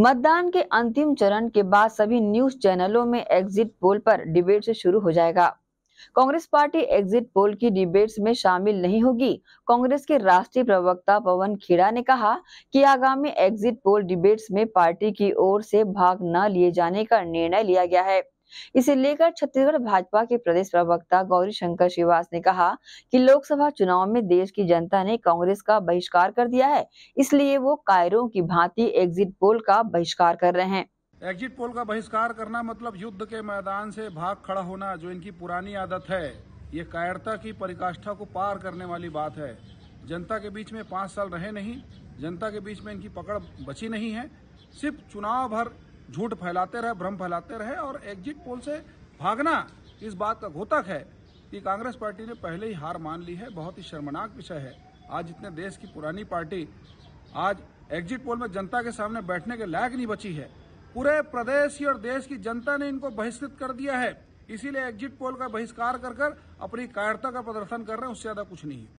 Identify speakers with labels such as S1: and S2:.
S1: मतदान के अंतिम चरण के बाद सभी न्यूज चैनलों में एग्जिट पोल पर डिबेट से शुरू हो जाएगा कांग्रेस पार्टी एग्जिट पोल की डिबेट्स में शामिल नहीं होगी कांग्रेस के राष्ट्रीय प्रवक्ता पवन खेड़ा ने कहा कि आगामी एग्जिट पोल डिबेट्स में पार्टी की ओर से भाग न लिए जाने का निर्णय लिया गया है इसे लेकर छत्तीसगढ़ भाजपा के प्रदेश प्रवक्ता गौरी शंकर श्रीवास ने कहा कि लोकसभा चुनाव में देश की जनता ने कांग्रेस का बहिष्कार कर दिया है इसलिए वो कायरों की भांति एग्जिट पोल का बहिष्कार कर रहे हैं
S2: एग्जिट पोल का बहिष्कार करना मतलब युद्ध के मैदान से भाग खड़ा होना जो इनकी पुरानी आदत है ये कायरता की परिकाष्ठा को पार करने वाली बात है जनता के बीच में पाँच साल रहे नहीं जनता के बीच में इनकी पकड़ बची नहीं है सिर्फ चुनाव भर झूठ फैलाते रहे भ्रम फैलाते रहे और एग्जिट पोल से भागना इस बात का घोतक है कि कांग्रेस पार्टी ने पहले ही हार मान ली है बहुत ही शर्मनाक विषय है आज इतने देश की पुरानी पार्टी आज एग्जिट पोल में जनता के सामने बैठने के लायक नहीं बची है पूरे प्रदेश की और देश की जनता ने इनको बहिष्कृत कर दिया है इसीलिए एग्जिट पोल का बहिष्कार कर अपनी कायरता का प्रदर्शन कर रहे हैं उससे ज्यादा कुछ नहीं है